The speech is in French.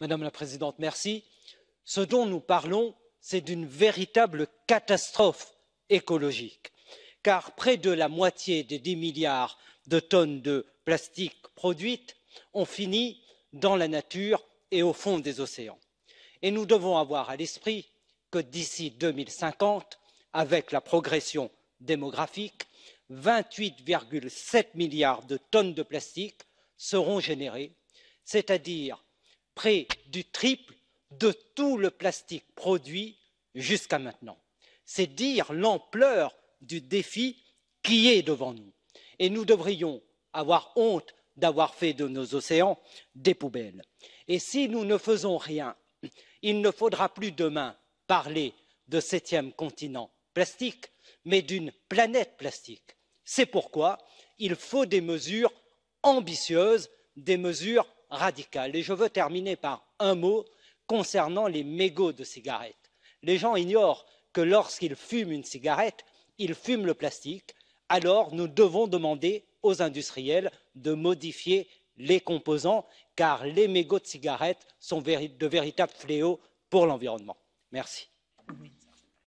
madame la présidente ce dont nous parlons c'est d'une véritable catastrophe écologique car près de la moitié des dix milliards de tonnes de plastique produites ont fini dans la nature et au fond des océans et nous devons avoir à l'esprit que d'ici deux mille cinquante avec la progression démographique vingt huit sept milliards de tonnes de plastique seront générées c'est à dire près du triple de tout le plastique produit jusqu'à maintenant. c'est dire l'ampleur du défi qui est devant nous et nous devrions avoir honte d'avoir fait de nos océans des poubelles. et si nous ne faisons rien il ne faudra plus demain parler de septième continent plastique mais d'une planète plastique. c'est pourquoi il faut des mesures ambitieuses des mesures Radical. et je veux terminer par un mot concernant les mégots de cigarettes. les gens ignorent que lorsqu'ils fument une cigarette ils fument le plastique alors nous devons demander aux industriels de modifier les composants car les mégots de cigarettes sont de véritables fléaux pour l'environnement. merci.